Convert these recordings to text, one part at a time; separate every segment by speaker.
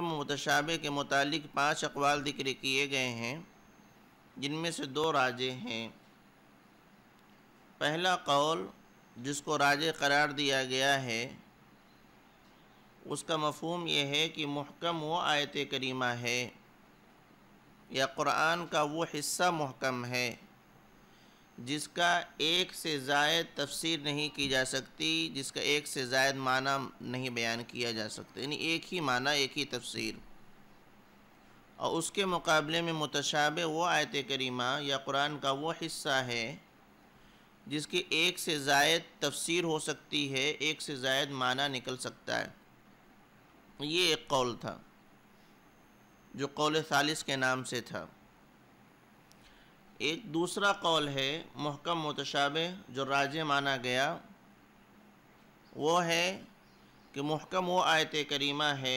Speaker 1: मुहकम मुतशाबे के मुतालिक पाँच अकवाल जिक्र किए गए हैं जिनमें से दो राजे हैं पहला कौल जिसको राजे करार दिया गया है उसका मफहम यह है कि महकम वो आयत करीमा है या क़ुरान का वो हिस्सा महकम है जिसका एक से जायद तफसीर नहीं की जा सकती जिसका एक से जायद माना नहीं बयान किया जा सकता यानी एक ही माना एक ही तफसीर और उसके मुकाबले में मुतशाब वो आयत करीमा या कुरान का वो हिस्सा है जिसकी एक से जायद तफसीर हो सकती है एक से जायद माना निकल सकता है ये एक कौल था जो कौल सालिस के नाम से था एक दूसरा कौल है महकम मतशाब जो राज माना गया वो है कि महकम वो आयत करीमा है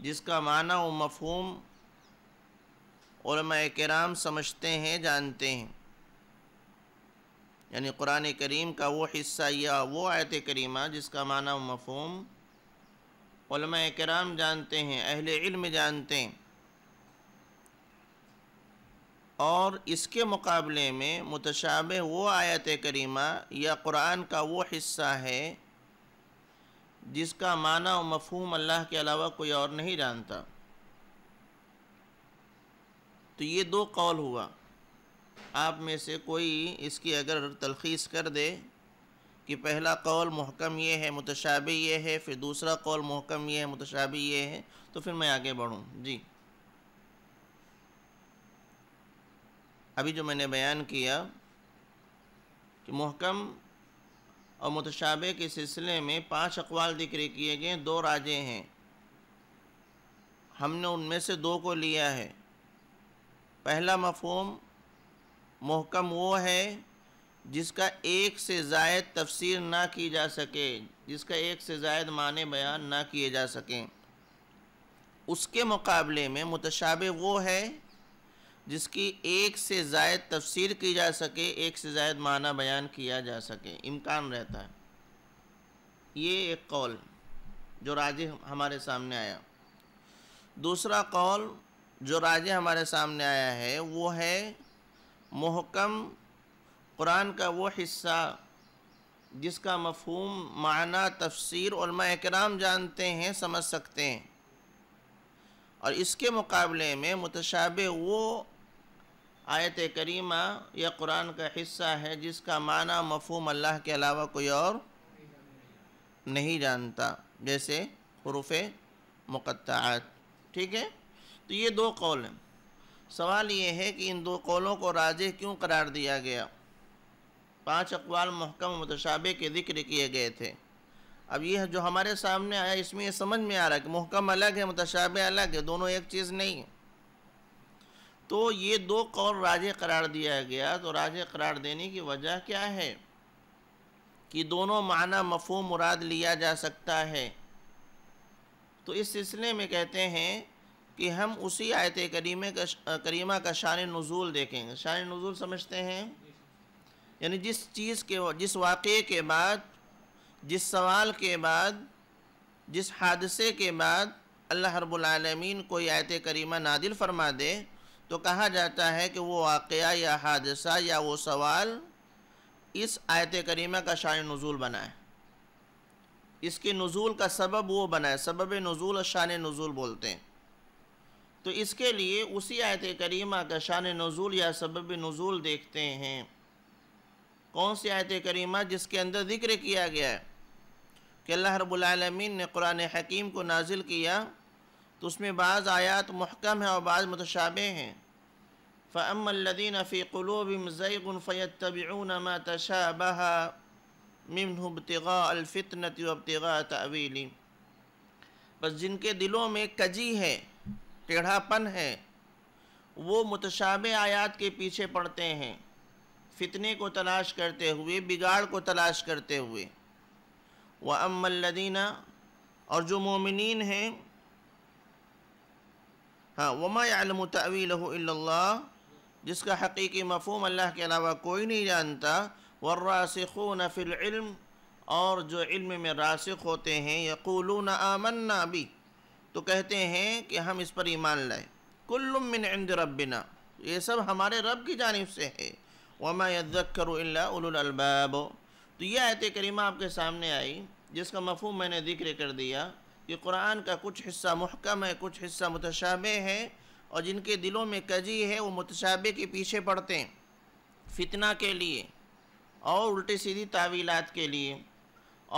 Speaker 1: जिसका माना व मफहम कराम समझते हैं जानते हैं यानी क़ुरान करीम का वो हिस्सा या वो आयत करीमा जिसका माना व मफहम कराम जानते हैं अहल इल्म जानते हैं और इसके मुकाबले में मुतशाब वो आयत करीमा या कुरान का वो हिस्सा है जिसका माना और मफहम अल्लाह के अलावा कोई और नहीं जानता तो ये दो कौल हुआ आप में से कोई इसकी अगर तलखीस कर दे कि पहला कौल महकम ये है मुतशाबी ये है फिर दूसरा कौल महकम ये है मुतशाबी ये है तो फिर मैं आगे बढ़ूँ जी अभी जो मैंने बयान किया कि महकम और मुतशाबे के सिलसिले में पांच अकवाल जिक्र किए गए दो राजे हैं हमने उनमें से दो को लिया है पहला मफहम महकम वो है जिसका एक से जायद तफसीर ना की जा सके जिसका एक से जायद माने बयान ना किए जा सकें उसके मुकाबले में मुतशाबे वो है जिसकी एक से जायद तफसीर की जा सके एक से जायद माना बयान किया जा सके इम्कान रहता है ये एक कौल जो राजे हमारे सामने आया दूसरा कौल जो राजे हमारे सामने आया है वो है महकम कुरान का वो हिस्सा जिसका मफहम माना तफसीर और कराम जानते हैं समझ सकते हैं और इसके मुकाबले में मुतशाबे वो आयत करीमा यह कुरान का हिस्सा है जिसका माना मफहम अल्लाह के अलावा कोई और नहीं जानता जैसे हरूफ मुक़त्त ठीक है तो ये दो कौल हैं सवाल ये है कि इन दो कौलों को राजे क्यों करार दिया गया पांच अकवाल महकम मतशाबे के जिक्र किए गए थे अब यह जो हमारे सामने आया इसमें यह समझ में आ रहा है कि महकम अलग है मतशाबे अलग है दोनों एक चीज़ नहीं है तो ये दो कौल राज करार दिया गया तो राज करार देने की वजह क्या है कि दोनों माना मफहम मुराद लिया जा सकता है तो इस सिलसिले में कहते हैं कि हम उसी आयत करीमे का करीमा का शान नजूल देखेंगे शान नजूल समझते हैं यानी जिस चीज़ के जिस वाक़े के बाद जिस सवाल के बाद जिस हादसे के बाद अल्लाह रब्बुल रबालमीन कोई आयत करीमा नादिल फरमा दे तो कहा जाता है कि वो वाक़ या हादसा या वो सवाल इस आयत करीमा का शान नज़ुल बनाए इसके नज़ुल का सबब वो बनाए सबब नज़ुल और शान नज़ुल बोलते हैं तो इसके लिए उसी आयत करीमा का शान नज़ुल या सबब नज़ुल देखते हैं कौन सी आयत करीमा जिसके अंदर ज़िक्र किया गया है कि अल्लाह रबालमीन ने कुरान हकीम को नाजिल किया तो उसमें बाज़ आयात महकम है और बाज़ मतशाबे हैं फ़मल्लिन फ़ी क़लूबमज़ैन फ़ैतबीमा तशाबह मिमनबतगा अलफ़ितनत वबतगा तवीली बस जिनके दिलों में कजी है टेढ़ापन है वो मतशाब आयात के पीछे पड़ते हैं फितने को तलाश करते हुए बिगाड़ को तलाश करते हुए व अम्मदीना और जो मोमिन हैं हाँ वमा तवील तवील्ला जिसका हकीकी मफहम अल्लाह के अलावा कोई नहीं जानता वर्रासिखून फ़िल्म और जो इल्म में रासिक होते हैं न आमन्ना भी तो कहते हैं कि हम इस पर ईमान लाए कुल्लुमिन इंद रबिना ये सब हमारे रब की जानब से है वमा यदक्करबाब तो यह आयत करीमा आपके सामने आई जिसका मफहम मैंने जिक्र कर दिया कि कुरान का कुछ हिस्सा मुहकम है कुछ हिस्सा मुतशाबे है और जिनके दिलों में कजी है वो मुतशाबे के पीछे पड़ते हैं फितना के लिए और उल्टी सीधी तावीलात के लिए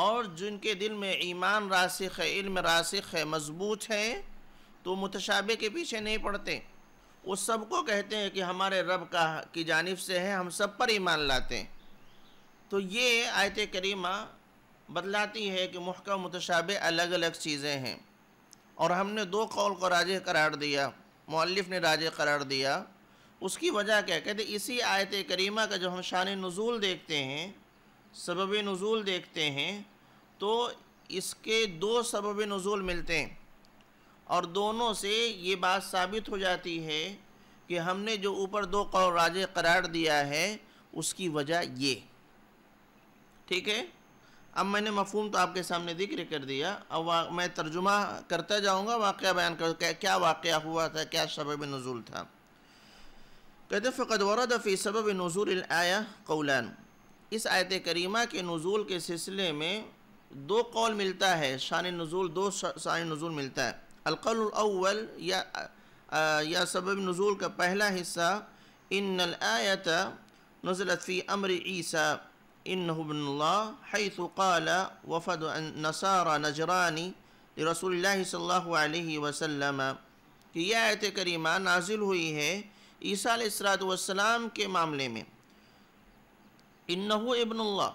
Speaker 1: और जिनके दिल में ईमान रासिख है इल्म रासिख है मजबूत है तो मुतशाबे के पीछे नहीं पड़ते वो सबको कहते हैं कि हमारे रब का की जानब से है हम सब पर ईमान लाते हैं तो ये आयत करीमा बतलाती है कि महका मतशाबे अलग अलग चीज़ें हैं और हमने दो कौल को राज करार दिया मौलफ ने राज करार दिया उसकी वजह क्या कहते इसी आयत करीमा का जब हम शान नज़ूल देखते हैं सबब नज़ूल देखते हैं तो इसके दो सबब नज़ूल मिलते हैं और दोनों से ये बात साबित हो जाती है कि हमने जो ऊपर दो कौल राज करार दिया है उसकी वजह ये ठीक है अब मैंने मफहम तो आपके सामने जिक्र कर दिया अब मैं तर्जुमा करता जाऊँगा वाक़ बयान कर क्या, वाक़ हुआ था क्या सबब नज़ुल था कहते फ़कत वरदफ़ी सबब नज़ुल आया कौलान इस आयत करीमा के नज़ुल के सिलसिले में दो कौल मिलता है शान नज़ुल दो शान नज़ुल मिलता है अलकल या आ, या सबब नज़ुल का पहला हिस्सा इन आयत नज़लतफ़ी अमर ईसा إنه ابن الله حيث قال وفد نصارى نجراني रसूल सल्लल्लाहु अलैहि वसल्लम कि यह आयत करीमा नाजिल हुई है ईसा सलाम के मामले में इन्नहु इब्नुल्लाह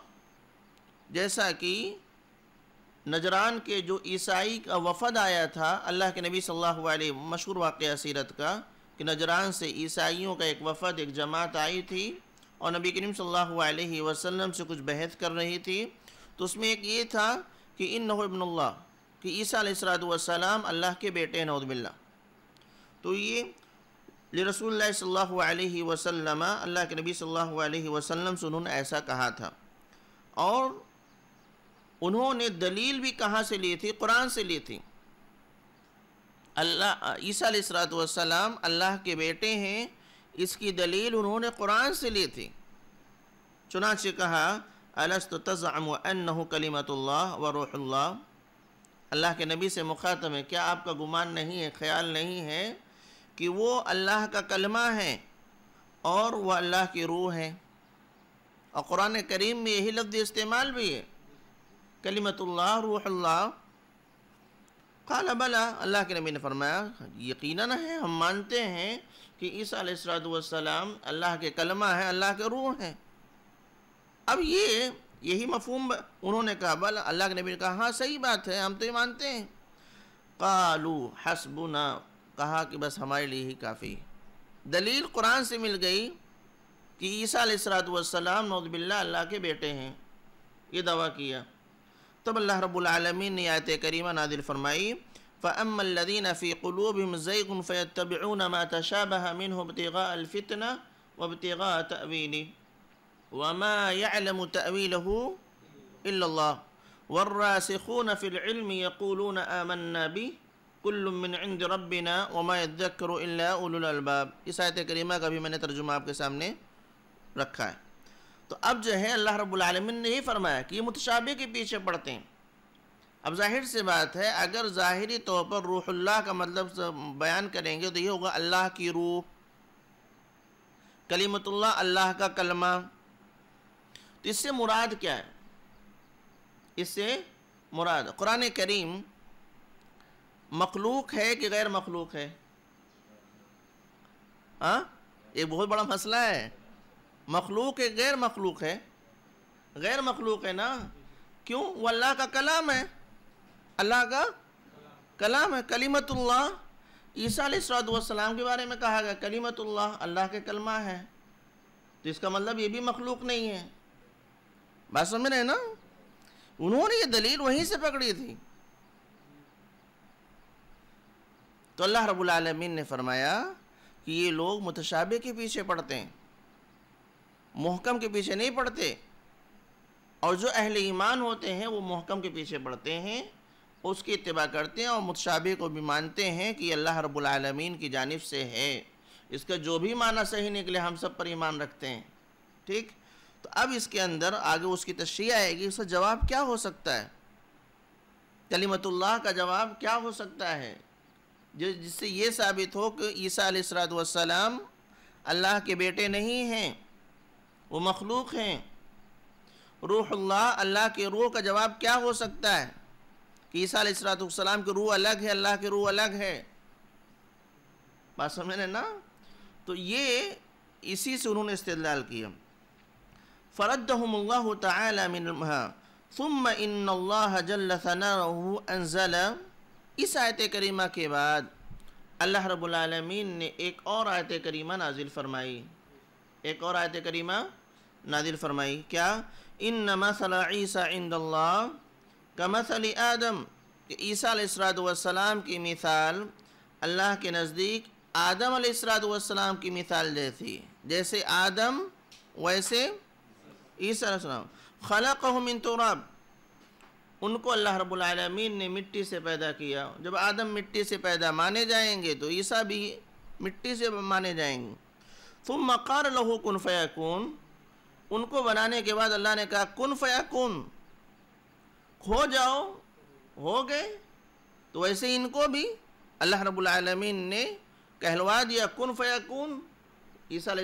Speaker 1: जैसा कि नजरान के जो ईसाई का वफद आया था अल्लाह के नबी सल्लल्लाहु अलैहि मशहूर वाक़ सीरत का कि नजरान से ईसाइयों का एक वफद एक जमात आई थी और नबी करीम सल्लल्लाहु अलैहि वसल्लम से कुछ बहस कर रही थी तो उसमें एक ये था कि इन नबिनल्ला कि ईसा सलाम अल्लाह के बेटे नौदबिल्ला तो ये रसूल सल्लल्लाहु अलैहि वसल्लम अल्लाह के नबी सल्लल्लाहु अलैहि वसल्लम से उन्होंने ऐसा कहा था और उन्होंने दलील भी कहाँ से ली थी कुरान से ली थी अल्लाह ईसा सलाम अल्लाह के बेटे हैं इसकी दलील उन्होंने कुरान से ली थी चुनाचे कहा अलस्त तज़म अनह कलीमतुल्ला व रूहल्ला अल्लाह के नबी से मुखातब है क्या आपका गुमान नहीं है ख्याल नहीं है कि वो अल्लाह का कलमा है और वह अल्लाह की रूह है और क़ुरान करीम में यही लफ्ज़ इस्तेमाल भी है कलीमतुल्ला रूहल्ला काला बला अल्लाह के नबी ने फरमाया यकीनन है हम मानते हैं कि ईसा सलाम अल्लाह के कलमा है अल्लाह के रूह हैं अब ये यही मफहम उन्होंने कहा बल अल्लाह के नबी ने कहा हाँ सही बात है हम तो ये मानते हैं कालू हसबुना कहा कि बस हमारे लिए ही काफ़ी दलील कुरान से मिल गई कि ईसा सलाम नौजबिल्ला अल्लाह के बेटे हैं ये दावा किया तब अल्लाह रब्बुल रबालमीन ने आयत करीमा नादिल फरमाई فأما الذين في قلوبهم زيغ فيتبعون ما تشابه منه ابتغاء الفتنة وابتغاء تأويله وما يعلم تأويله إلا الله والراسخون في العلم يقولون آمنا به كل من عند ربنا وما يذكر إلا أولو الألباب इस आयत करीमा का भी मैंने آپ کے سامنے رکھا ہے تو اب جو ہے اللہ رب आलमीन نے ہی فرمایا کہ یہ मुतशाबे के پیچھے پڑھتے ہیں अब जाहिर सी बात है अगर ज़ाहरी तौर पर रूहल्ला का मतलब बयान करेंगे तो ये होगा अल्लाह की रूह कलीमतल्ला अल्लाह का कलमा तो इससे मुराद क्या है इससे मुराद कुरान करीम मखलूक है कि गैर मखलूक है हाँ ये बहुत बड़ा मसला है मखलूक है गैर मखलूक है गैर मखलूक है ना क्यों वो अल्लाह का कलाम है अल्लाह का कलाम है कलीमतुल्लाह ईसा सलाम के बारे में कहा गया कलीमतुल्लाह अल्लाह के कलमा है तो इसका मतलब ये भी मखलूक नहीं है बात समझ रहे ना उन्होंने ये दलील वहीं से पकड़ी थी तो अल्लाह रब्बुल आलमीन ने फरमाया कि ये लोग मुतशाबे के पीछे पढ़ते हैं महकम के पीछे नहीं पढ़ते और जो अहल ईमान होते हैं वो महकम के पीछे पढ़ते हैं उसकी इतबा करते हैं और मुतशाबे को भी मानते हैं कि अल्लाह रबालमीन की जानब से है इसका जो भी माना सही निकले हम सब पर ईमान रखते हैं ठीक तो अब इसके अंदर आगे उसकी तशरी आएगी उसका जवाब क्या हो सकता है कलीमतुल्लाह का जवाब क्या हो सकता है जो जिससे ये साबित हो कि ईसा सलाम अल्लाह के बेटे नहीं हैं वो मखलूक हैं रूहल्ला अल्लाह के रूह का जवाब क्या हो सकता है ईसा सलाम की रूह अलग है अल्लाह की रूह अलग है बात समझ रहे ना तो ये इसी से उन्होंने इस्तेदाल किया फ़रद तुम इन अनजल इस आयत करीमा के बाद अल्लाह रबालमीन ने एक और आयत करीमा नाजिल फरमाई एक और आयत करीमा नाजिल फरमाई क्या इन नमा नमसला ईसा इंदल्ला कमसल आदम कि ईसा सलाम की मिसाल अल्लाह के नज़दीक आदम सलाम की मिसाल जैसी जैसे आदम वैसे ईसा सलाम खलक मिन उनको अल्लाह रबालमीन ने मिट्टी से पैदा किया जब आदम मिट्टी से पैदा माने जाएंगे तो ईसा भी मिट्टी से माने जाएंगे तुम मकार लहू कन फ़याकून उनको बनाने के बाद अल्लाह ने कहा कन फ़याकून खो जाओ हो गए तो वैसे इनको भी अल्लाह रब्बुल रबालमीन ने कहलवा दिया कुन फ़याकून ईसा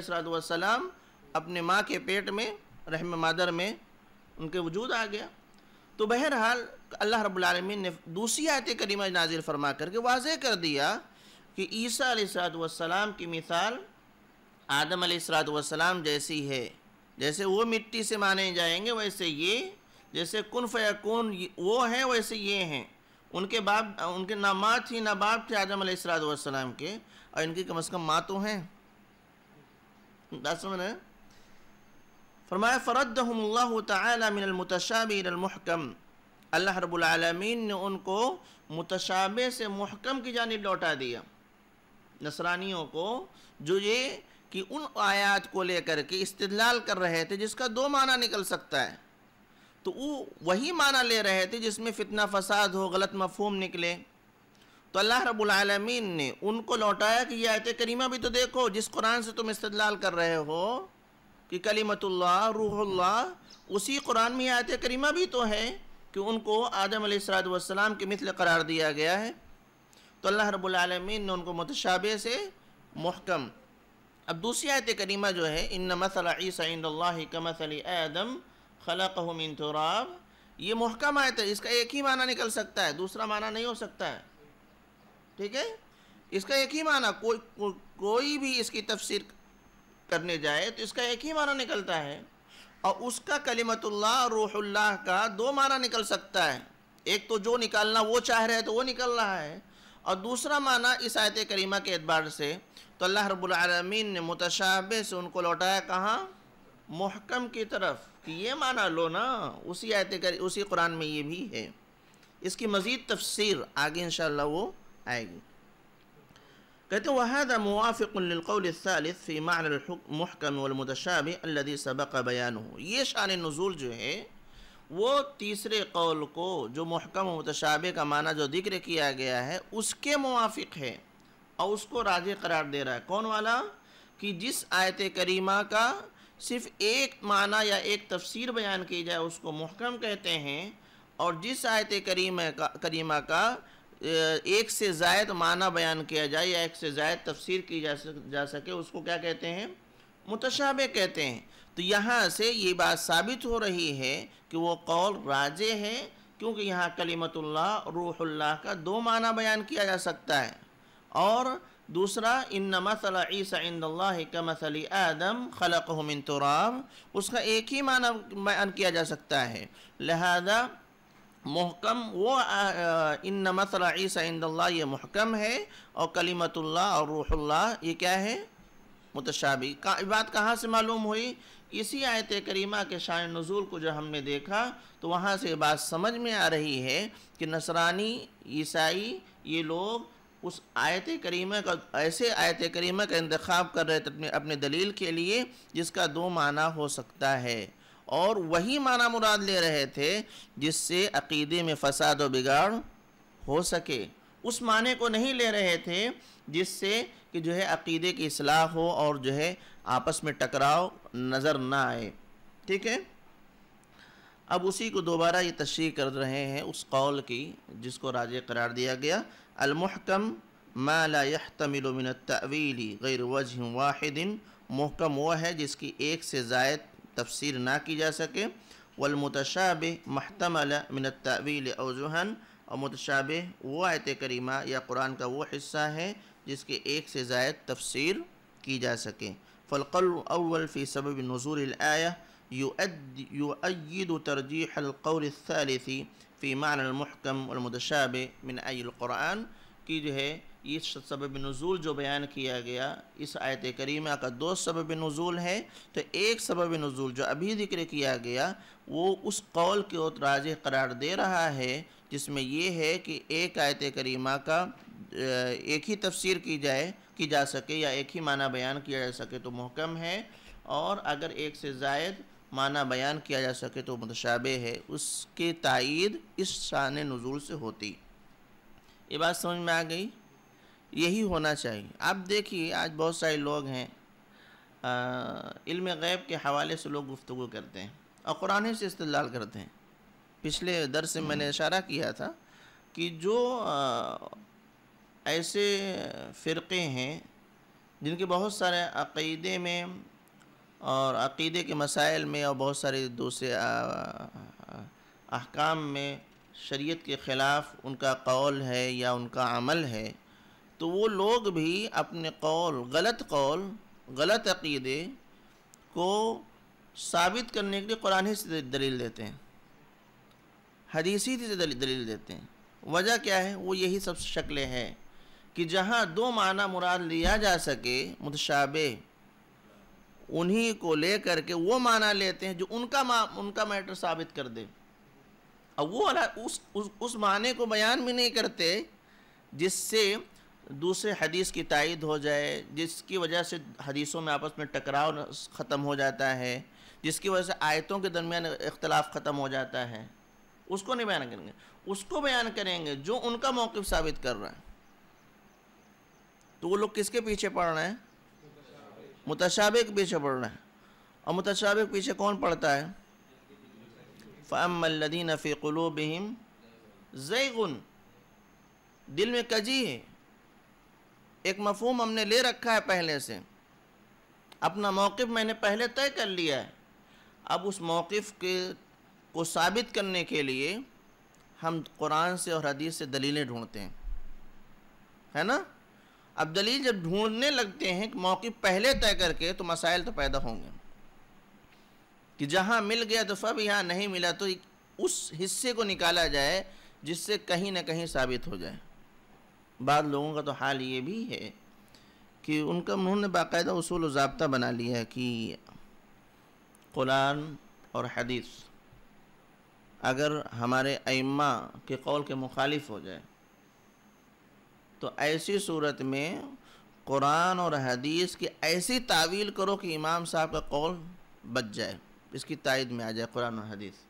Speaker 1: सलाम अपने माँ के पेट में रहम मादर में उनके वजूद आ गया तो बहरहाल अल्लाह रबालमीन ने दूसरी आयत करीमा नाजिल फरमा करके वाज कर दिया कि ईसा सलाम की मिसाल आदम सलाम जैसी है जैसे वो मिट्टी से माने जाएंगे वैसे ये जैसे कन फ़याकून वो हैं वैसे ये हैं उनके बाप उनके ना माँ थी ना बाप थे आजम सलाम के और इनकी कम अज़ कम माँ तो हैं मैंने फरमाया फ़रद तमिनमतशाबीरमहकम अल्लाह रबालमीन ने उनको मुतशाबे से महकम की जानब लौटा दिया नसरानियों को जो ये कि उन आयात को लेकर के इस्तलाल कर रहे थे जिसका दो माना निकल सकता है तो वो वही माना ले रहे थे जिसमें फितना फसाद हो गलत मफहम निकले तो अल्लाह रबालमीन ने उनको लौटाया कि यह आयत करीमा भी तो देखो जिस कुरान से तुम इस्तलाल कर रहे हो कि कलीमतुल्ला रूहल्ला उसी कुरान में आयत करीमा भी तो है कि उनको आदम सलाम के मिथल करार दिया गया है तो अल्लाह रबालमीन ने उनको मतशाबे से महकम अब दूसरी आयत करीमा जो है इन मसल ईसा कमसल आदम खलक मिन तुराब ये मुहकम आयत है इसका एक ही माना निकल सकता है दूसरा माना नहीं हो सकता है ठीक है इसका एक ही माना कोई को, कोई भी इसकी तफसीर करने जाए तो इसका एक ही माना निकलता है और उसका कलिमतुल्ला रूहुल्लाह का दो माना निकल सकता है एक तो जो निकालना वो चाह रहे हैं तो वो निकल रहा है और दूसरा माना इस आयत करीमा के एतबार से तो अल्लाह रबालमीन ने मुतशाबे से उनको लौटाया कहाँ महकम की तरफ कि ये माना लो ना उसी आयत कर उसी कुरान में ये भी है इसकी मज़ीद तफसीर आगे इन वो आएगी कहते वहद मुआफ़िलकौलफ़ीमानमहकमशब अल्दी सबक बयान हो ये शान नज़ुल जो है वो तीसरे कौल को जो महकम मतशाब का माना जो जिक्र किया गया है उसके मुआफ़ है और उसको राज़ी करार दे रहा है कौन वाला कि जिस आयत करीमा का सिर्फ एक माना या एक तफसीर बयान की जाए उसको महकम कहते हैं और जिस आयत करीम का करीमा का एक से ज़ायद माना बयान किया जाए या एक से ज़ायद तफसीर की जा, जा सके उसको क्या कहते हैं मुतशाबे कहते हैं तो यहाँ से ये बात साबित हो रही है कि वो कौल राजे है क्योंकि यहाँ कलीमतुल्लाह रूहुल्लाह का दो माना बयान किया जा सकता है और दूसरा इन नमसल ईसा कमसल आदम तुराब उसका एक ही मान बयान किया जा सकता है लिहाजा महकम वो इन नमसल ये महकम है और कलीमतुल्ला और रूहुल्ला ये क्या है मुतशाबी का बात कहाँ से मालूम हुई इसी आयत करीमा के शाय नजूल को जो हमने देखा तो वहाँ से बात समझ में आ रही है कि नसरानी ईसाई ये लोग उस आयत करीमा का ऐसे आयत करीमा का इंतखब कर रहे थे अपने दलील के लिए जिसका दो माना हो सकता है और वही माना मुराद ले रहे थे जिससे अकीदे में फसाद व बिगाड़ हो सके उस माने को नहीं ले रहे थे जिससे कि जो है अकीदे की असलाह हो और जो है आपस में टकराव नज़र ना आए ठीक है अब उसी को दोबारा ये तशरी कर रहे हैं उस कौल की जिसको राज करार दिया गया المحكم ما لا يحتمل من التأويل غير وجه واحد محكم وہ ہے جس کی ایک سے زائد تفسير نہ کی جا سکے والمتشابه محتمل من التأويل اوزوها اور متشابه وہ آیت کریمہ یا قرآن کا وہ حصہ ہے جس کے ایک سے زائد تفسير کی جا سکے فالقول اول في سبب نزول الآية يؤد يؤيد ترجيح القول الثالث फ़ीमान अलमहकम अलमतशाब मिन आयक़ुरान की जो है इस सबब नज़ुल जो बयान किया गया इस आयत करीमा का दो सबब नज़ुल है तो एक सबब नज़ुल जो अभी जिक्र किया गया वो उस कौल के उतराज करार दे रहा है जिसमें यह है कि एक आयत करीमा का एक ही तफसर की जाए की जा सके या एक ही माना बयान किया जा सके तो महकम है और अगर एक से जायद माना बयान किया जा सके तो मुतशाबे है उसके तइद इस शान नज़ूल से होती ये बात समझ में आ गई यही होना चाहिए आप देखिए आज बहुत सारे लोग हैं इल्म गैब के हवाले से लोग गुफ्तु करते हैं और कुरान से इस्तेलाल करते हैं पिछले दर से मैंने हम्म। इशारा किया था कि जो आ, ऐसे फ़िरक़े हैं जिनके बहुत सारे अक़ीदे में और अकीदे के मसाइल में और बहुत सारे दूसरे अहकाम में शरीयत के ख़िलाफ़ उनका कौल है या उनका अमल है तो वो लोग भी अपने कौल गलत कौल गलत अकीदे को साबित करने के लिए कुरान ही से दलील देते हैं हदीसी से दलील देते हैं वजह क्या है वो यही सब शक्लें हैं कि जहाँ दो माना मुराद लिया जा सके मुतशाबे उन्हीं को ले करके वो माना लेते हैं जो उनका मा उनका मैटर साबित कर दे अब वो उस उस, उस माने को बयान भी नहीं करते जिससे दूसरे हदीस की तायद हो जाए जिसकी वजह से हदीसों में आपस में टकराव ख़त्म हो जाता है जिसकी वजह से आयतों के दरमियान इख्तलाफ ख़त्म हो जाता है उसको नहीं बयान करेंगे उसको बयान करेंगे जो उनका मौक़ साबित कर रहा है तो वो लोग किसके पीछे पड़ रहे हैं मुतशाबे के पीछे पढ़ रहे हैं और मुतशाबे के पीछे कौन पढ़ता है फ़ामदीन फ़ीक़लूबहम जैगुन दिल में कजी है एक मफहम हमने ले रखा है पहले से अपना मौक़ मैंने पहले तय कर लिया है अब उस मौक़ के को साबित करने के लिए हम कुरान से और हदीस से दलीलें ढूंढते हैं है ना अब दलील जब ढूंढने लगते हैं मौके पहले तय करके तो मसाइल तो पैदा होंगे कि जहाँ मिल गया तो फब यहाँ नहीं मिला तो उस हिस्से को निकाला जाए जिससे कहीं ना कहीं साबित हो जाए बाद लोगों का तो हाल ये भी है कि उनका उन्होंने बाकायदा उसूल ज़बता बना लिया है कि कुरान और हदीस अगर हमारे अम्मा के कौल के मुखालिफ हो जाए तो ऐसी सूरत में कुरान और हदीस की ऐसी तावील करो कि इमाम साहब का कौल बच जाए इसकी तायद में आ जाए कुरान और हदीस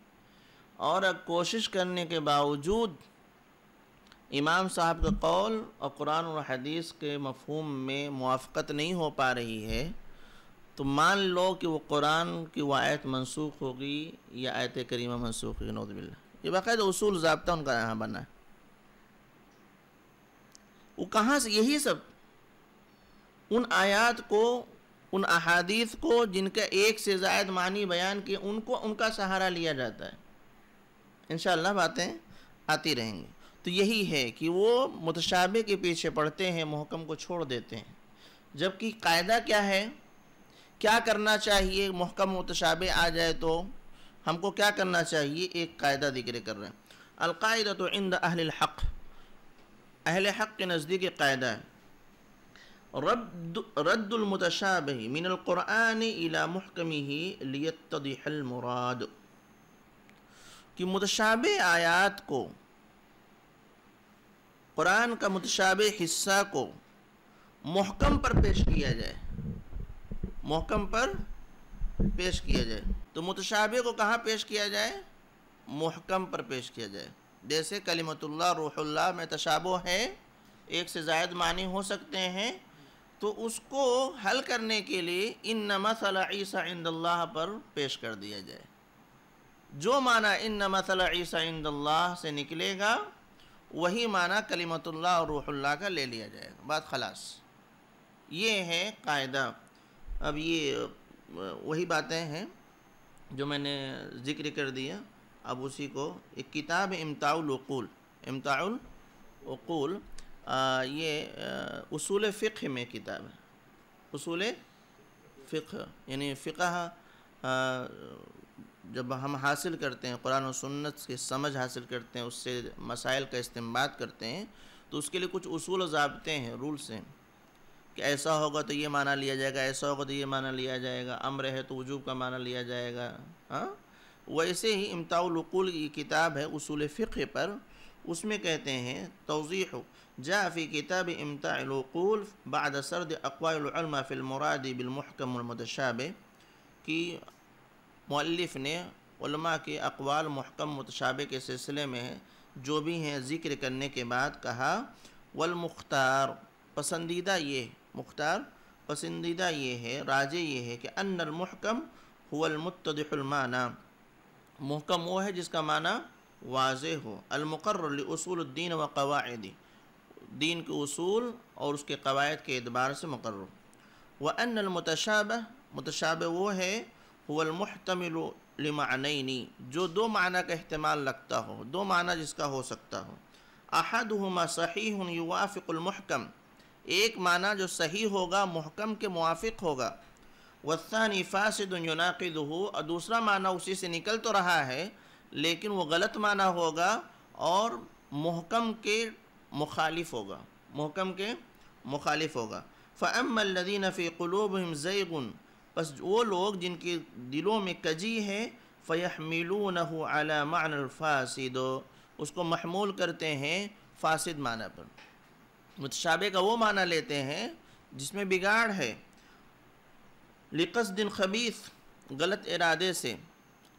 Speaker 1: और अब कोशिश करने के बावजूद इमाम साहब का कौल और कुरान और हदीस के मफहम में मुआफ़त नहीं हो पा रही है तो मान लो कि वो कुरान की वो आयत मनसूख होगी या आयत करीमा मनसूख होगी नौदबिल्ला ये बाकायदा उसूल जबता उनका यहाँ बना है वो कहाँ से यही सब उन आयात को उन अहादीस को जिनका एक से ज़ायद मानी बयान किए उनको उनका सहारा लिया जाता है इन बातें आती रहेंगी तो यही है कि वो मुतशाबे के पीछे पढ़ते हैं महकम को छोड़ देते हैं जबकि कायदा क्या है क्या करना चाहिए महकम मुतशाबे आ जाए तो हमको क्या करना चाहिए एक कायदा जिक्र कर रहे हैं अलकायदा तो इंद अहल हक़ अहल हक़ के नज़दीक कायदा है मिनल कुरान इला महकमी ही मुराद कि मुतशाब आयात को कुरान का मुतशाब हिस्सा को महकम पर पेश किया जाए महकम पर पेश किया जाए तो मुतशाबे को कहाँ पेश किया जाए महकम पर पेश किया जाए जैसे कलिमतुल्ला रूहुल्ला में तशाबो है एक से ज़ायद मानी हो सकते हैं तो उसको हल करने के लिए इन नमसल इंदल्ला पर पेश कर दिया जाए जो माना इन नमसल इंदल्ला से निकलेगा वही माना कलिमतुल्ला और रूहुल्ला का ले लिया जाएगा बात खलास ये है कायदा अब ये वही बातें हैं जो मैंने ज़िक्र कर दिया अब उसी को एक किताब इमताउलूल इमताउलूल ये उसूल फ़िक में किताब है उसूल फ़िक यानी फ़िकह जब हम हासिल करते हैं कुरान और सुन्नत की समझ हासिल करते हैं उससे मसाइल का इस्तेमाल करते हैं तो उसके लिए कुछ उसूल ज़ाबते हैं रूल्स हैं कि ऐसा होगा तो ये माना लिया जाएगा ऐसा होगा तो ये माना लिया जाएगा अम्र है तो वजूब का माना लिया जाएगा हाँ वैसे ही इमताउलकुल की किताब है उसूल फ़िक्र पर उसमें कहते हैं तोज़ी जाफ़ी किताब इमताउलकुल बाद सरद अकवालमा फ़िलमराद बिलमहकमशाब कि मल्लफ़ ने के अकवाल महकम मतशाबे के सिलसिले में जो भी हैं ज़िक्र करने के बाद कहा वलमुख्तार पसंदीदा ये मुख्तार पसंदीदा ये है राजे ये है कि अनमहकम हुलमतदमाना महकम वो है जिसका माना वाज हो अलमकर्रसूलद्दीन व कवायदी दीन के असूल और उसके कवायद के अतबार से मकर व अनमतशाब मतशाब वो है हुलमहतमिलमानैनी जो दो माना का अहतमाल लगता हो दो माना जिसका हो सकता हो अहद हमा सही युवाफ़िकमहकम एक माना जो सही होगा महकम के मुआफ़ होगा वसानी फ़ासद युनाकद हो और दूसरा माना उसी से निकल तो रहा है लेकिन वो गलत माना होगा और महकम के मुखालिफ होगा महकम के मुखालिफ होगा फ़मल्लिन फ़ी क़लूबम ज़ैगुन बस वो लोग जिनके दिलों में कजी है फ़यह मिलून अलामानफ़ासिद उसको महमूल करते हैं फ़ासद माना पर मुतशाबे का वो माना लेते हैं जिसमें बिगाड़ है लिकस दिन खबीस गलत इरादे से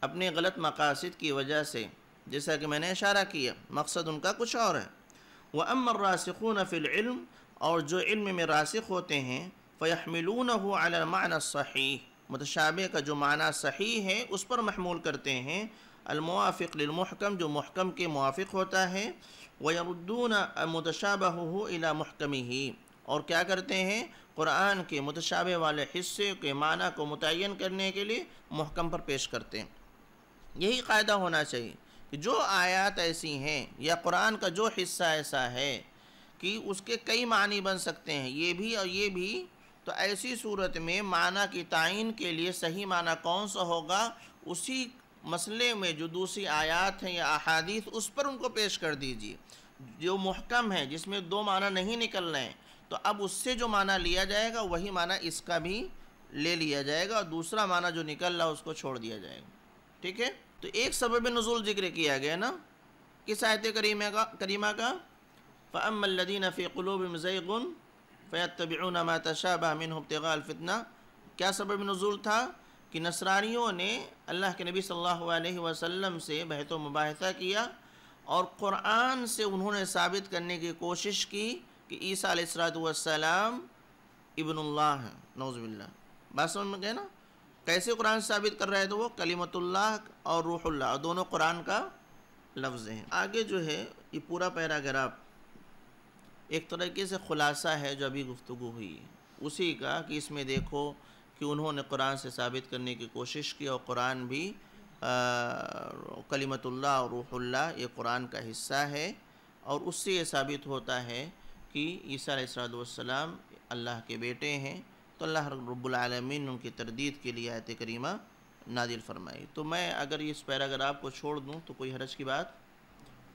Speaker 1: अपने गलत मकासद की वजह से जैसा कि मैंने इशारा किया मकसद उनका कुछ और है वह अमर रासिखून फ़िल्म और जो इल्म में रासिक होते हैं फ़यमिलून हो अलमान सही मतशाबे का जो माना सही है उस पर महमूल करते हैं अलमुआफ़िलमहकम जो महकम के मुआफ़ होता है वयरुद्दून मतशाबह इला महकमी ही और क्या करते हैं कुरान के मुतशाबे वाले हिस्से के माना को मुतन करने के लिए महकम पर पेश करते हैं यही कायदा होना चाहिए कि जो आयात ऐसी हैं या कुरान का जो हिस्सा ऐसा है कि उसके कई मानी बन सकते हैं ये भी और ये भी तो ऐसी सूरत में माना की तयन के लिए सही माना कौन सा होगा उसी मसले में जो दूसरी आयात हैं या अहादीत उस पर उनको पेश कर दीजिए जो महकम है जिसमें दो माना नहीं निकल रहे हैं तो अब उससे जो माना लिया जाएगा वही माना इसका भी ले लिया जाएगा और दूसरा माना जो निकल रहा उसको छोड़ दिया जाएगा ठीक है तो एक सबब नज़ुल जिक्र किया गया ना किस आयत करीमा का करीमा का फ़मल्लिन फ़ीक़लूब मज़ैगन फ़ैतबिन मतशाबा मिन हफ्तफ़ितना क्या सबब नज़ुल था कि नसरानियों ने अल्लाह के नबी सल्लल्लाहु अलैहि वसल्लम से बहत मुबाहसा किया और क़ुरान से उन्होंने साबित करने की कोशिश की कि ईसा सलाम इबनुल्लाह हैं नौजबिल्ला बात समझ में गए ना कैसे कुरान साबित कर रहे थे तो वो कलीमतुल्लाह और रूहुल्लाह दोनों कुरान का लफ्ज़ हैं आगे जो है ये पूरा पैराग्राफ एक तरीके से खुलासा है जो अभी गुफ्तु हुई है उसी का कि इसमें देखो कि उन्होंने कुरान से साबित करने की कोशिश की और कुरान भी कलीमतुल्लाह और रूहुल्लाह ये कुरान का हिस्सा है और उससे ये साबित होता है कि ईसा सलाम अल्लाह के बेटे हैं तो अल्लाह रब्लमीन उनकी तरदीद के लिए आयत करीमा नादिल फरमाई तो मैं अगर इस पैराग्राफ को छोड़ दूँ तो कोई हरज की बात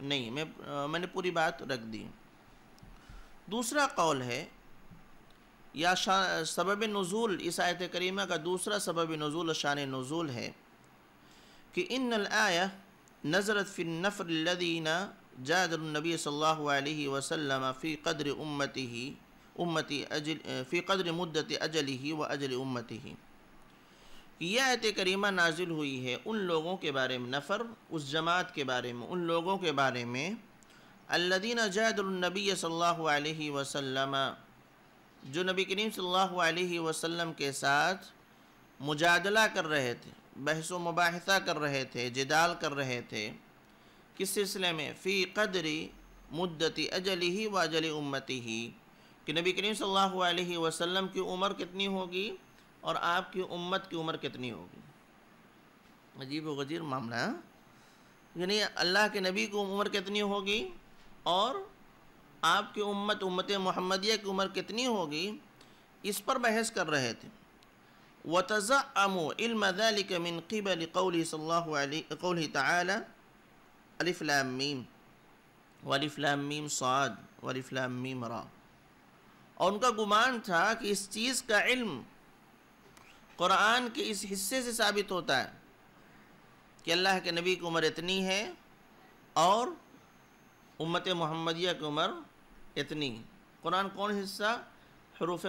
Speaker 1: नहीं मैं आ, मैंने पूरी बात रख दी दूसरा कौल है या शान सबब नज़ुल इस आयत करीमा का दूसरा सबब नज़ुल शान नज़ुल है कि इन आया नज़रत फ़िनफ़रदीना जादरनबी सल्लल्लाहु अलैहि वसल्लम फ़ी कदर उम्मती ही उम्मती अजल फ़ी कदर मुद्दत अजल ही व अजल उम्मती ही यह आयत करीमा नाजिल हुई है उन लोगों के बारे में नफ़र उस जमात के बारे में उन लोगों के बारे में अल्लदीन जादरनबी सल्लल्लाहु अलैहि वसल्लम जो नबी करीम सल्लल्लाहु अलैहि वसल्लम के साथ मुजादला कर रहे थे बहस व मुबासा कर रहे थे जिदाल कर रहे थे किस सिलसिले में फ़ी कदरी मुद्दती अजली ही व अजली उम्मती ही कि नबी करीम सल्लल्लाहु अलैहि वसल्लम की उम्र कितनी होगी और आपकी उम्मत की उम्र कितनी होगी अजीब वजीर मामला हाँ? यानी अल्लाह के नबी की उम्र कितनी होगी और आपकी उम्मत उम्मत महमदिया की उम्र कितनी होगी इस पर बहस कर रहे थे वतज़ा अमो इल्मदिन क़बल कौल सल्ला कौली तआला अलिफ लाम मीम वलिफ लाम मीम साद वलिफ लाम मीम रा और उनका गुमान था कि इस चीज़ का इल्म क़ुरान के इस हिस्से से साबित होता है कि अल्लाह के नबी की उम्र इतनी है और उम्मत महमदिया की उम्र इतनी कुरान कौन हिस्सा हरूफ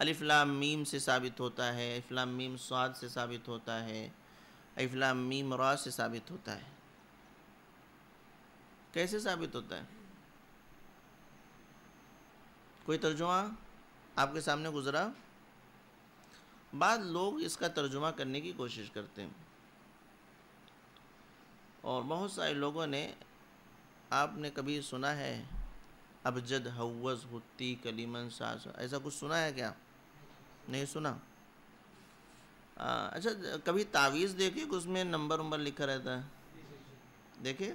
Speaker 1: अलिफ़ लाम मीम से साबित होता है लाम मीम स्वाद से साबित होता है अफलाम मीम रॉ से साबित होता है कैसे साबित होता है कोई तर्जुमा आपके सामने गुजरा बाद लोग इसका तर्जुमा करने की कोशिश करते हैं और बहुत सारे लोगों ने आपने कभी सुना है अबजद हवज़ हुती कलीमन सास ऐसा कुछ सुना है क्या नहीं सुना आ, हाँ, अच्छा कभी तावीज़ देखिए उसमें नंबर उम्बर लिखा रहता है देखिए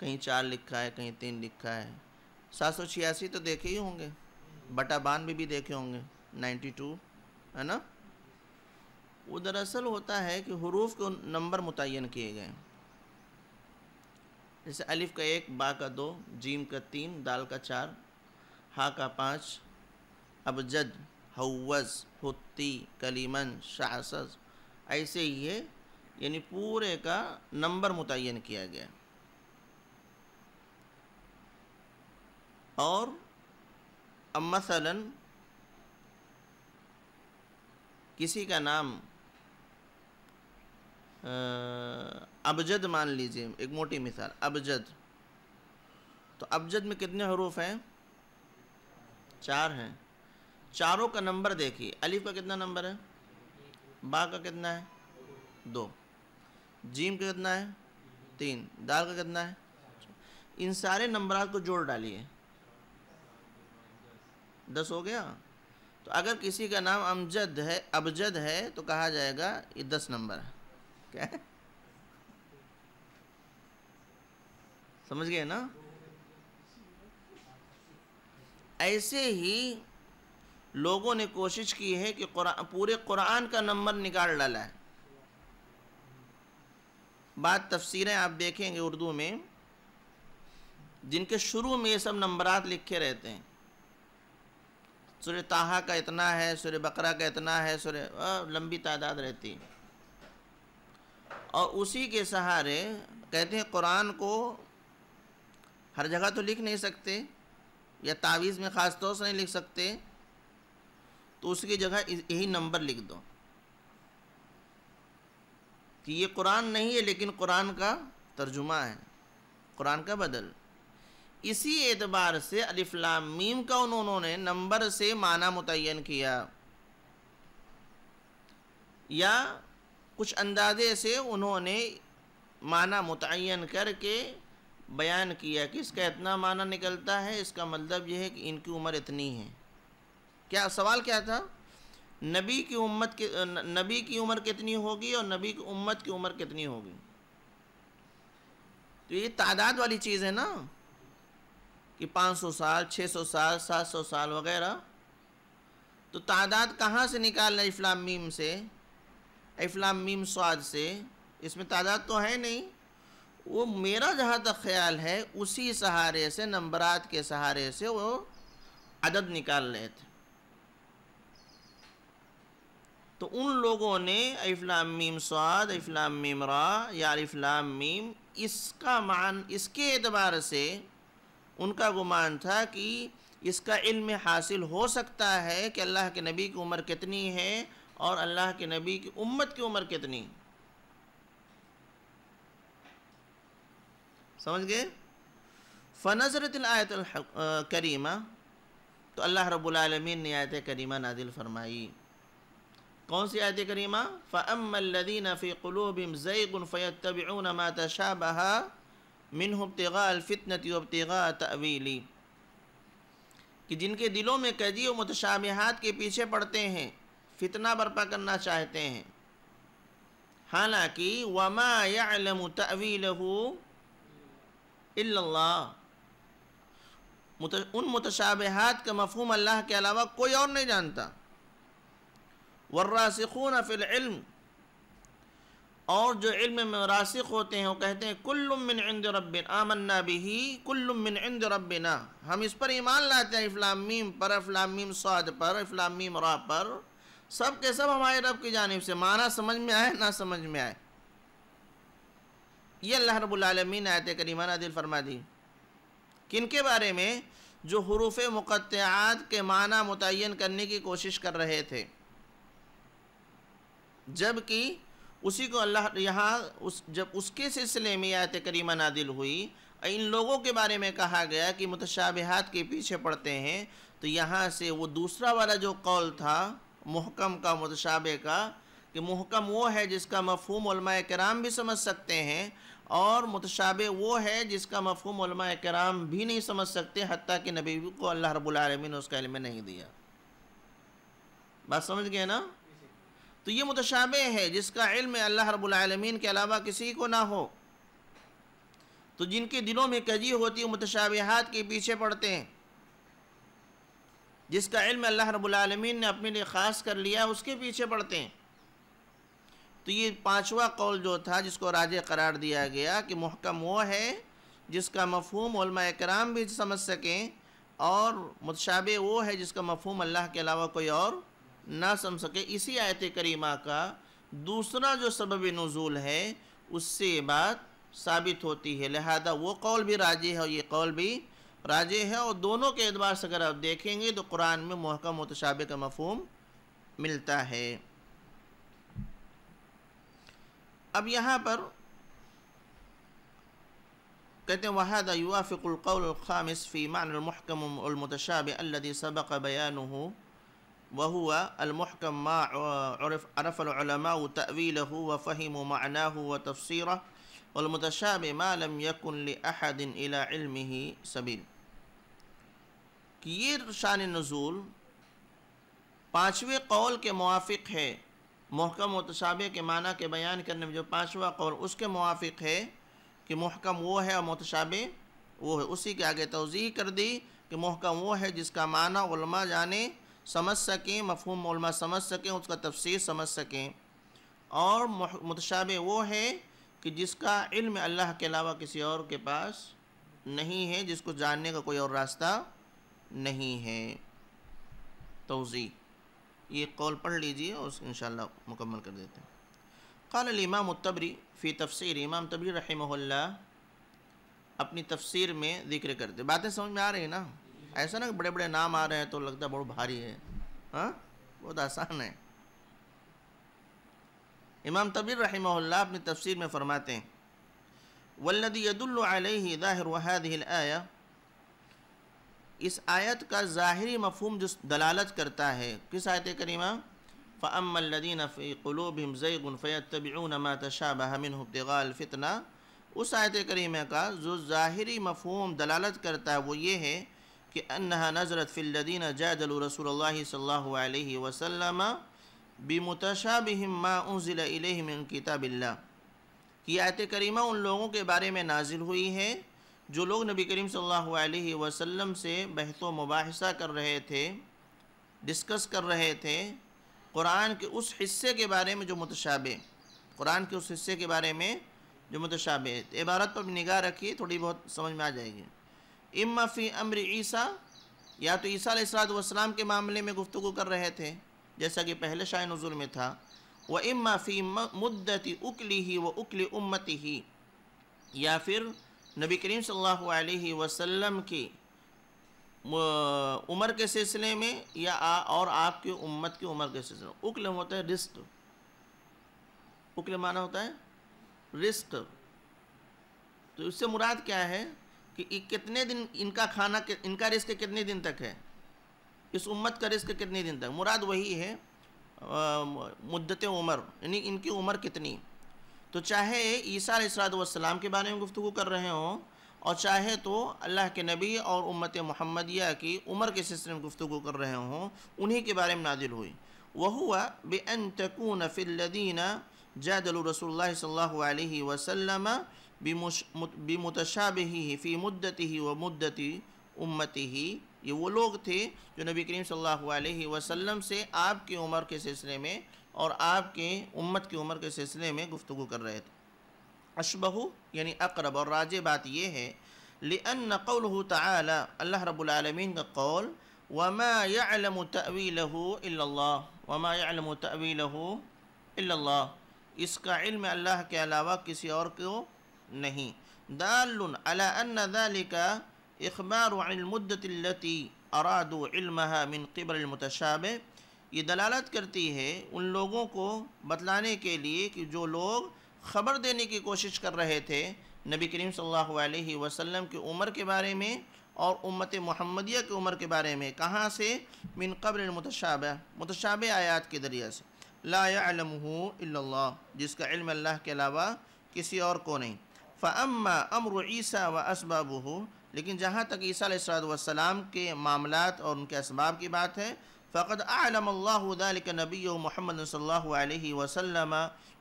Speaker 1: कहीं चार लिखा है कहीं तीन लिखा है सात सौ छियासी तो देखे ही होंगे बटा बान भी, भी देखे होंगे नाइन्टी टू है ना वो दरअसल होता है कि हरूफ को नंबर मुतन किए गए जैसे अलिफ का एक बा का दो जीम का तीन दाल का चार हा का पाँच अब जद हवस हुत्ती कलीमन शास ऐसे ही है यानी पूरे का नंबर मुतन किया गया और अब मसलन किसी का नाम अबजद मान लीजिए एक मोटी मिसाल अबजद तो अबजद में कितने हरूफ हैं चार हैं चारों का नंबर देखिए अलीफ का कितना नंबर है बा का कितना है दो जीम का कितना है तीन दाल का कितना है इन सारे नंबर को जोड़ डालिए दस हो गया तो अगर किसी का नाम अमजद है अबजद है तो कहा जाएगा ये दस नंबर है क्या है समझ गए ना ऐसे ही लोगों ने कोशिश की है कि कुरा, पूरे कुरान का नंबर निकाल डाला है बात तफसीरें आप देखेंगे उर्दू में जिनके शुरू में ये सब नंबरात लिखे रहते हैं सुर ताहा का इतना है सुर बकरा का इतना है सुर लंबी तादाद रहती है और उसी के सहारे कहते हैं कुरान को हर जगह तो लिख नहीं सकते या तावीज़ में ख़ास तौर से नहीं लिख सकते तो उसकी जगह यही नंबर लिख दो कि ये कुरान नहीं है लेकिन कुरान का तर्जुमा है कुरान का बदल इसी एतबार से अलिफ्लाम मीम का उन्होंने नंबर से माना मुतन किया या कुछ अंदाजे से उन्होंने माना मुतन करके बयान किया कि इसका इतना माना निकलता है इसका मतलब यह है कि इनकी उम्र इतनी है क्या सवाल क्या था नबी की उम्मत के नबी की उम्र कितनी होगी और नबी की उम्मत की उम्र कितनी होगी तो ये तादाद वाली चीज़ है ना कि 500 साल 600 साल 700 साल वगैरह तो तादाद कहाँ से निकालना इफ्लाम मीम से इफ्लाम मीम स्वाद से इसमें तादाद तो है नहीं वो मेरा जहाँ तक ख्याल है उसी सहारे से नंबरात के सहारे से वो अदद निकाल रहे थे तो उन लोगों ने अफलाम मीम स्वाद अफलाम मीम रा या अफलाम मीम इसका मान इसके एतबार से उनका गुमान था कि इसका इल्म हासिल हो सकता है कि अल्लाह के नबी की उम्र कितनी है और अल्लाह के नबी की उम्मत की उम्र कितनी समझ गए फ़नज़रतलायत करीमा तो अल्लाह रब्बुल रबालमीन ने आयत करीमा नादिल फरमाई कौन सी आयत करीमा फ़मदीन फ़ी क़लूबिम ज़ैगन फ़ैतबन मातशा बहा मिनहबतगा अलफितनती वबतगा तवीली कि जिनके दिलों में कैदी व मतशाबहत के पीछे पड़ते हैं फितना बरपा करना चाहते हैं हालांकि वमा यालम तवील उन मतशाबहत का मफहूम अल्लाह के अलावा कोई और नहीं जानता वर्रासिखून फ़िल्म और जो इल्म में रासिक होते हैं वो कहते हैं कुल्लुमिन इंद रबिन आमन्ना भी कुल्लुमिन इंद रबिना हम इस पर ईमान लाते हैं इफ़लामीम पर अफ़लामीम स्वाद पर इफ़लामीम रा पर सब के सब हमारे रब की जानब से माना समझ में आए ना समझ में आए ये अल्लाह ने आयत करीमाना दिल फरमा दी किन के बारे में जो हरूफ मुक़त्यात के माना मुतन करने की कोशिश कर रहे थे जबकि उसी को अल्लाह यहाँ उस जब उसके सिलसिले में आयत करीमा नादिल हुई इन लोगों के बारे में कहा गया कि मुतशाबहत के पीछे पड़ते हैं तो यहाँ से वो दूसरा वाला जो कौल था महकम का मुतशाबे का कि महकम वो है जिसका मफहम कराम भी समझ सकते हैं और मुतशाबे वो है जिसका मफहम कराम भी नहीं समझ सकते हती कि नबी को अल्लाह रबालमीन ने उसका इल्म नहीं दिया बात समझ गए ना तो ये मुतशाबे है जिसका इल्म अल्लाह रबालमीन के अलावा किसी को ना हो तो जिनके दिलों में कजी होती है मुतशाबहत के पीछे पड़ते हैं जिसका इल्म अल्लाह रबालमीन ने अपने लिए ख़ास कर लिया उसके पीछे पड़ते हैं तो ये पाँचवा कौल जो था जिसको राजे करार दिया गया कि महकम वो है जिसका मफहम कराम भी समझ सकें और मुतशाबे वो है जिसका मफहम अल्लाह के अलावा कोई और ना समझ सके इसी आयत करीमा का दूसरा जो सबब नज़ुल है उससे ये बात साबित होती है लिहाजा वो कौल भी राजे है और ये कौल भी राजे है और दोनों के अतबार से अगर आप देखेंगे तो कुरान में महकम मतशाब का मफहम मिलता है अब यहाँ पर कहते हैं वहादा युवा ख़ामिस फ़ी मानमहकमतशाब अल्लि सबक बयान وهو المحكم ما عرف عرف العلماء تأويله وفهموا معناه وتفسيره والمتشابه ما لم يكن لأحد إلى علمه سبيل یہ شان النزول. پانچویں قول کے موافق ہے محکم متشابہ کے معنی کے بیان کرنے میں جو پانچواں قول اس کے موافق ہے کہ محکم وہ ہے اور متشابہ وہ ہے اسی کے آگے توضیح کر دی کہ محکم وہ ہے جس کا معنی علماء جانے समझ सकें मफहम उलमा समझ सकें उसका तफसीर समझ सकें और मतशाब वो है कि जिसका इल्म अल्लाह के अलावा किसी और के पास नहीं है जिसको जानने का कोई और रास्ता नहीं है तोज़ी ये कौल पढ़ लीजिए और इन मुकम्मल कर देते हैं काल इमाम तबरी फ़ी तफसर इमाम तबरी रही अपनी तफसीर में ज़िक्र करते बातें समझ में आ रही है ना ऐसा ना बड़े बड़े नाम आ रहे हैं तो लगता है बहुत भारी है हाँ बहुत आसान है इमाम तबीर रही अपनी तफसीर में फ़रमाते हैं वल्लदी ज़ाहिर वहादिलया इस आयत का ज़ाहरी मफहम जो दलालत करता है किस आयत करीमा फ़मल्लिन फ़ीक़लूबम ज़ैगफ़यतबीनमा तशाबहमिन फ़ितना उस आयत करीमा का जो ज़ाहरी मफहम दलालत करता है वो ये है كأنها نزلت في الذين جادلوا رسول الله صلى الله عليه وسلم بمتشابه ما أنزل إليه من كتاب कि आयत करीमा उन लोगों के बारे में नाजिल हुई है जो लोग नबी करीम सल्लल्लाहु अलैहि वसल्लम से बहत मुबासा कर रहे थे डिस्कस कर रहे थे कुरान के उस हिस्से के बारे में जो मुतशाबे कुरान के उस हिस्से के बारे में जो मुतशाबे इबारत पर निगाह रखिए थोड़ी बहुत समझ में आ जाएगी इम्मा फ़ी अम्र ईसा या तो ईसा सलाम के मामले में गुफ्तु कर रहे थे जैसा कि पहले शाह नज़ुल में था व इम्मा फ़ी मुद्दत उकली ही व उकली उम्मती ही या फिर नबी करीम सल्लल्लाहु अलैहि वसल्लम की उम्र के सिलसिले में या आ, और आपकी उम्मत की उम्र के सिलसिले में उकल होता है रिस्क उकल माना होता है रिस्क तो इससे मुराद क्या है कि कितने दिन इनका खाना इनका रिस्क कितने दिन तक है इस उम्मत का रिस्क कितने दिन तक मुराद वही है मुद्दत उम्र यानी इनकी उम्र कितनी तो चाहे ईसा इसरादलाम के बारे में गुफ्तु कर रहे हों और चाहे तो अल्लाह के नबी और उम्मत महमदिया की उम्र के सिलसिले में गुफ्तु कर रहे हों उन्हीं के बारे में नादिल हुई वह हुआ अन तकून फ़िल्लिन जैदल रसोल्ला वसलम बेमुतशाब ही फ़ी मुद्दत ही व मुद्दती उम्मती ही ये वो लोग थे जो नबी करीम सल्लल्लाहु अलैहि वसल्लम से आपकी उम्र के सिलसिले में और आपके उम्मत की उम्र के सिलसिले में गुफ्तु कर रहे थे अशबहू यानी अकरब और राज बात यह है लिअन कौल अल्लाह रबालमीन का कौल वमा यालम तवीलहू वमा इसका इल्म अल्लाह के अलावा किसी और को नहीं दाल अलाका अखबारमदती अरादमिन क़बरमतशाब ये दलालत करती है उन लोगों को बतलाने के लिए कि जो लोग ख़बर देने की कोशिश कर रहे थे नबी करीम सल्लल्लाहु अलैहि वसल्लम की उम्र के बारे में और उम्मत महमदिया की उम्र के बारे में कहाँ से मिन कब्र मतशाब मतशाब आयात के ज़रिए से लाम जिसका इल्म अल्लाह के अलावा किसी और को नहीं फ़म्मा अमर ईसा व हो लेकिन जहाँ तक ईसा सलाम के मामला और उनके इसबाब की बात है फ़कत आलमल्लाक नबी महमद सल वसम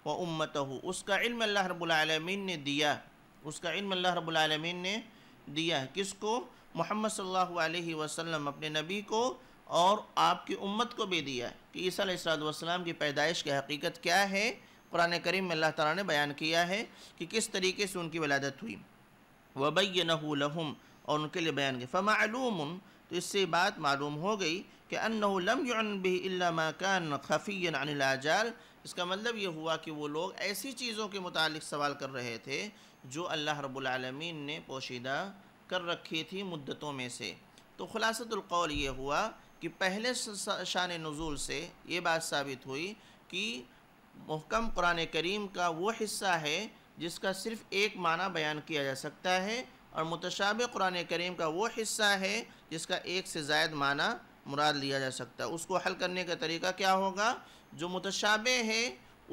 Speaker 1: व उम्मत उसका इल्म अल्लाह ने दिया उसका इल्म अल्लाह ने दिया है किसको मोहम्मद सल्लल्लाहु अपने नबी को और आपकी उम्मत को भी दिया कि ईसा सलाम की पैदाइश की हकीकत क्या है कुरान करीम में अल्लाह ताला ने बयान किया है कि किस तरीके से उनकी वलादत हुई वबैन लहम और उनके लिए बयान किया फ़मालूम तो इससे बात मालूम हो गई कि अनलम भी खफ़ी अनिलाजाल इसका मतलब ये हुआ कि वो लोग ऐसी चीज़ों के मुतालिक सवाल कर रहे थे जो अल्लाह रबालमीन ने पोशीदा कर रखी थी मुद्दतों में से तो ख़ुलासतौल ये हुआ कि पहले शान नज़ुल से ये बात साबित हुई कि महकम कुरान करीम का वो हिस्सा है जिसका सिर्फ एक माना बयान किया जा सकता है और मुतशाब कुरान करीम का वो हिस्सा है जिसका एक से जायद माना मुराद लिया जा सकता है उसको हल करने का तरीका क्या होगा जो मुतशाबे है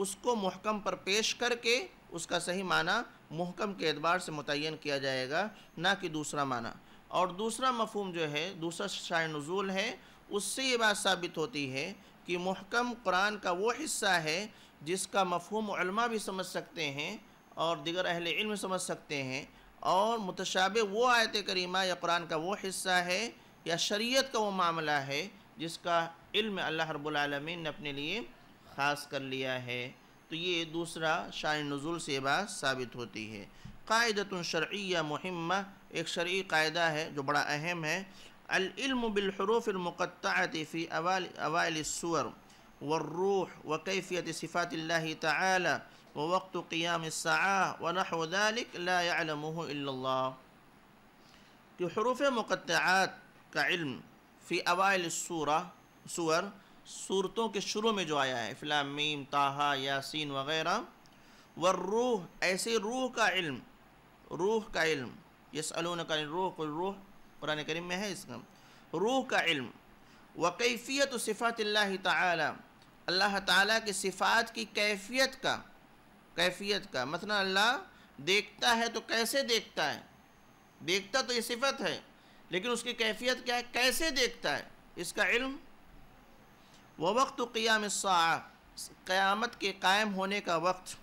Speaker 1: उसको महकम पर पेश करके उसका सही माना महकम के अतबार से मुतन किया जाएगा ना कि दूसरा माना और दूसरा मफहम जो है दूसरा शाय नज़ुल है उससे ये बात साबित होती है कि महकम कुरान का वो हिस्सा है जिसका मफहम भी समझ सकते हैं और दिगर अहल इल्म समझ सकते हैं और मुतशाब वो आयत करीमा या कुरान का वो हिस्सा है या शरीयत का वो मामला है जिसका इल्म अल्लाह रब्लमीन ने अपने लिए ख़ास कर लिया है तो ये दूसरा शायन नज़ुल से बात साबित होती है कायदतन मुहिम एक शर्य कायदा है जो बड़ा अहम है अलम बिलहरूफ़िलमक़ात फ़ी अवाल अवालसवर والروح وكيفية صفات الله تعالى ووقت قيام الساعة ونحو ذلك لا يعلمه إلا الله في حروف مقطعات كعلم في اوائل السورة سور سورتوں کے شروع میں جو آیا ہے فلام میم تاہا یاسین وغیرہ والروح ایسے روح کا علم روح کا علم یسألون عن الروح قل روح قرآن کریم میں ہے اس کا روح کا علم وکیفیت صفات اللَّهِ تَعَالَى अल्लाह ताला की सिफ़ात की कैफियत का कैफियत का मतलब अल्लाह देखता है तो कैसे देखता है देखता तो ये सिफत है लेकिन उसकी कैफियत क्या है कैसे देखता है इसका इल्म व वक्त क़ियाम क़यामत के कायम होने का वक्त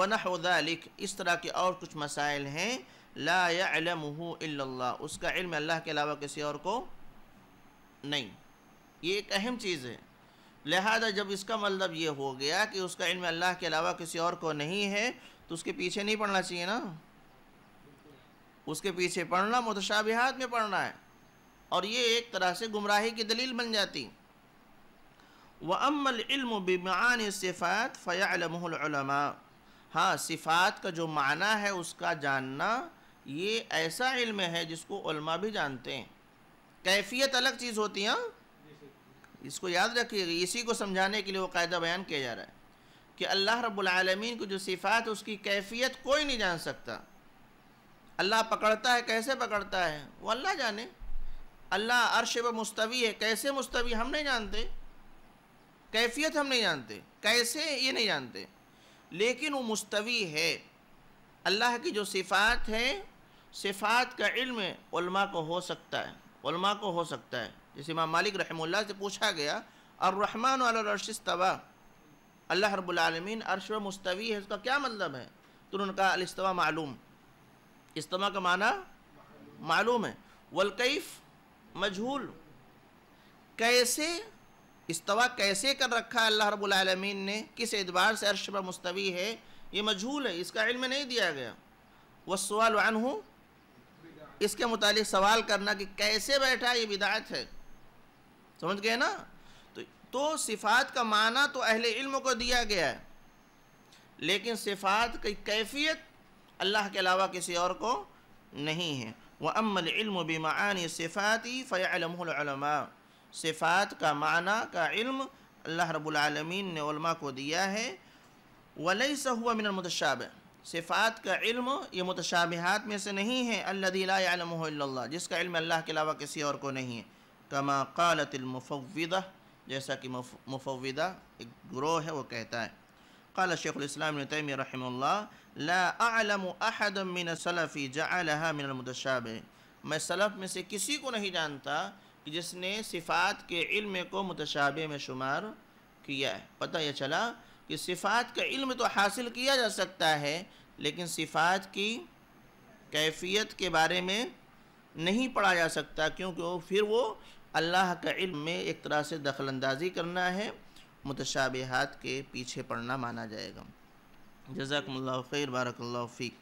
Speaker 1: वनहदालिक इस तरह के और कुछ मसाइल हैं लाया उसका इल्म अल्लाह के अलावा किसी और को नहीं ये एक अहम चीज़ है लिहाजा जब इसका मतलब ये हो गया कि उसका इल्म अल्लाह के अलावा किसी और को नहीं है तो उसके पीछे नहीं पढ़ना चाहिए ना उसके पीछे पढ़ना मुतशाबिहात में पढ़ना है और ये एक तरह से गुमराही की दलील बन जाती व अमल इल्म बिमान सिफ़ात फ़यालमा हाँ सिफ़ात का जो माना है उसका जानना ये ऐसा इल्म है जिसको भी जानते हैं कैफियत अलग चीज़ होती है हाँ। इसको याद रखिएगा इसी को समझाने के लिए वो कायदा बयान किया जा रहा है कि अल्लाह रब्लमीन की जो सिफ़ात उसकी कैफियत कोई नहीं जान सकता अल्लाह पकड़ता है कैसे पकड़ता है वो अल्लाह जाने अल्लाह अरश पर मुस्तवी है कैसे मुस्तवी हम नहीं जानते कैफियत हम नहीं जानते कैसे ये नहीं जानते लेकिन वो मुस्तवी है अल्लाह की जो सिफ़ात है सिफ़ात का इल्म को हो सकता है को हो सकता है जैसे इमाम मालिक रहमुल्ला से पूछा गया अर्रहमान अलरशवा अल्लाह रबालमीन अरश मुस्तवी है उसका क्या मतलब है तो उन्होंने कहा अलस्तवा मालूम इस्तवा का माना मालूम है वलकैफ मजहूल कैसे इस्तवा कैसे कर रखा है अल्लाह रबालमीन ने किस एतबार से अरश पर मुस्तवी है ये मजहूल है इसका इल्म नहीं दिया गया वह सवाल हूँ इसके मुतालिक सवाल करना कि कैसे बैठा ये बिदात है समझ गए ना तो तो सिफात का माना तो अहले इल्म को दिया गया है लेकिन सिफात की कैफियत अल्लाह के अलावा किसी और को नहीं है वह अमल इल्म बेमानी सिफाती फ़ैलमा सिफात का माना का इल्म अल्लाह रबालमीन ने को दिया है वलई हुआ मिन मतशाब सिफात का इल्म ये मतशाबहत में से नहीं है अल्लाम जिसका इल्म अल्लाह के अलावा किसी और को नहीं है कमा कालतमफ़वदा जैसा कि मुफवदा एक ग्रोह है वो कहता है कल शेख़ुलस्लाम तैम रहीमल्लाफ़ी जमदशाब मैं सलफ़ में से किसी को नहीं जानता कि जिसने सिफ़ात के इल्म को मुतशाबे में शुमार किया है पता यह चला कि सिफ़ात का इल्म तो हासिल किया जा सकता है लेकिन सिफ़ात की कैफियत के बारे में नहीं पढ़ा जा सकता क्योंकि वो फिर वो अल्लाह के इल्म में एक तरह से दखल अंदाजी करना है मुतशाबहत के पीछे पड़ना माना जाएगा जजाकम्ला ख़ैर बारक फ़ीक